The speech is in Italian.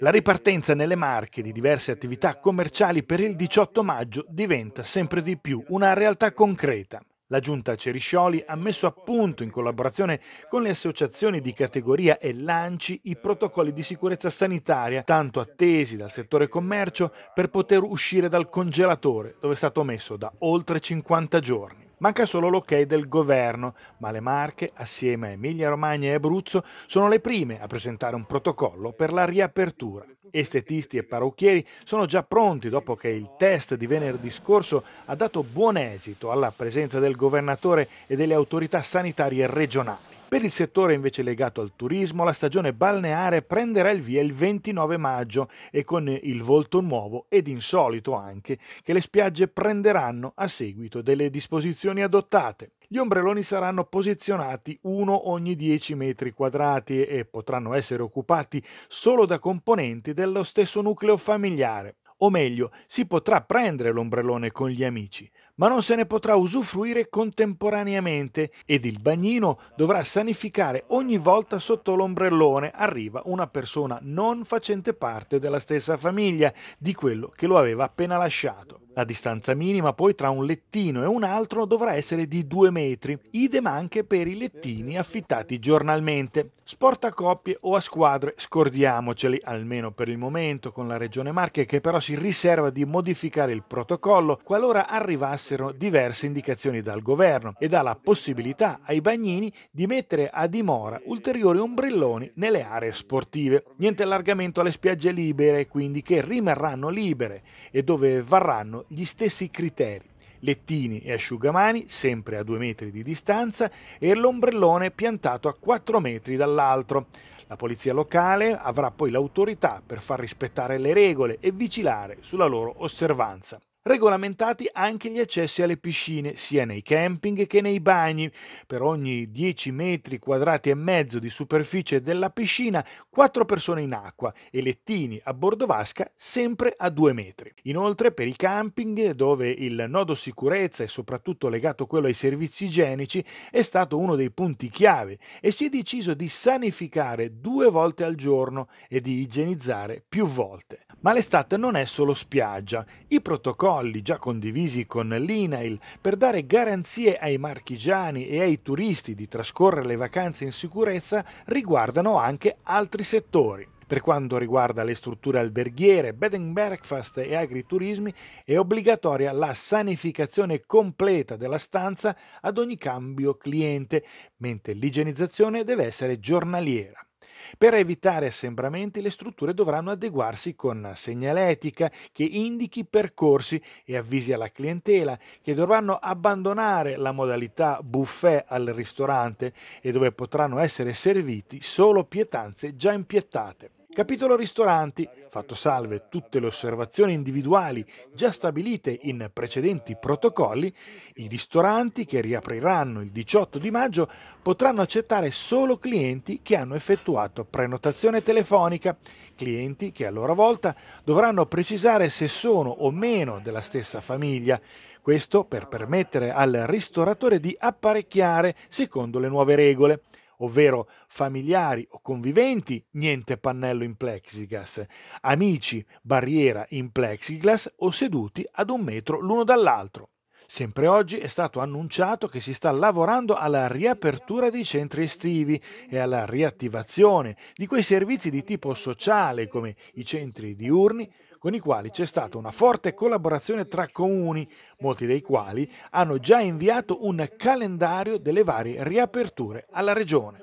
La ripartenza nelle Marche di diverse attività commerciali per il 18 maggio diventa sempre di più una realtà concreta. La giunta Ceriscioli ha messo a punto, in collaborazione con le associazioni di categoria e lanci, i protocolli di sicurezza sanitaria tanto attesi dal settore commercio per poter uscire dal congelatore, dove è stato messo da oltre 50 giorni. Manca solo l'ok del governo, ma le Marche, assieme a Emilia Romagna e Abruzzo, sono le prime a presentare un protocollo per la riapertura. Estetisti e parrucchieri sono già pronti dopo che il test di venerdì scorso ha dato buon esito alla presenza del governatore e delle autorità sanitarie regionali. Per il settore invece legato al turismo, la stagione balneare prenderà il via il 29 maggio e con il volto nuovo ed insolito anche che le spiagge prenderanno a seguito delle disposizioni adottate. Gli ombreloni saranno posizionati uno ogni 10 metri quadrati e potranno essere occupati solo da componenti dello stesso nucleo familiare o meglio, si potrà prendere l'ombrellone con gli amici, ma non se ne potrà usufruire contemporaneamente ed il bagnino dovrà sanificare ogni volta sotto l'ombrellone arriva una persona non facente parte della stessa famiglia di quello che lo aveva appena lasciato. La distanza minima poi tra un lettino e un altro dovrà essere di 2 metri, idem anche per i lettini affittati giornalmente. Sport a coppie o a squadre, scordiamoceli, almeno per il momento, con la Regione Marche che però si riserva di modificare il protocollo qualora arrivassero diverse indicazioni dal governo e dà la possibilità ai bagnini di mettere a dimora ulteriori ombrelloni nelle aree sportive. Niente allargamento alle spiagge libere, quindi che rimarranno libere e dove varranno gli stessi criteri. Lettini e asciugamani sempre a due metri di distanza e l'ombrellone piantato a quattro metri dall'altro. La polizia locale avrà poi l'autorità per far rispettare le regole e vigilare sulla loro osservanza regolamentati anche gli accessi alle piscine, sia nei camping che nei bagni. Per ogni 10 metri quadrati e mezzo di superficie della piscina, 4 persone in acqua e lettini a bordo vasca sempre a 2 metri. Inoltre per i camping, dove il nodo sicurezza è soprattutto legato quello ai servizi igienici, è stato uno dei punti chiave e si è deciso di sanificare due volte al giorno e di igienizzare più volte. Ma l'estate non è solo spiaggia. I protocolli protocolli già condivisi con l'INAIL per dare garanzie ai marchigiani e ai turisti di trascorrere le vacanze in sicurezza riguardano anche altri settori. Per quanto riguarda le strutture alberghiere, bed and breakfast e agriturismi, è obbligatoria la sanificazione completa della stanza ad ogni cambio cliente, mentre l'igienizzazione deve essere giornaliera. Per evitare assembramenti le strutture dovranno adeguarsi con segnaletica che indichi percorsi e avvisi alla clientela che dovranno abbandonare la modalità buffet al ristorante e dove potranno essere serviti solo pietanze già impiettate. Capitolo ristoranti, fatto salve tutte le osservazioni individuali già stabilite in precedenti protocolli, i ristoranti che riapriranno il 18 di maggio potranno accettare solo clienti che hanno effettuato prenotazione telefonica, clienti che a loro volta dovranno precisare se sono o meno della stessa famiglia, questo per permettere al ristoratore di apparecchiare secondo le nuove regole ovvero familiari o conviventi, niente pannello in plexiglass, amici, barriera in plexiglass o seduti ad un metro l'uno dall'altro. Sempre oggi è stato annunciato che si sta lavorando alla riapertura dei centri estivi e alla riattivazione di quei servizi di tipo sociale come i centri diurni, con i quali c'è stata una forte collaborazione tra comuni, molti dei quali hanno già inviato un calendario delle varie riaperture alla regione.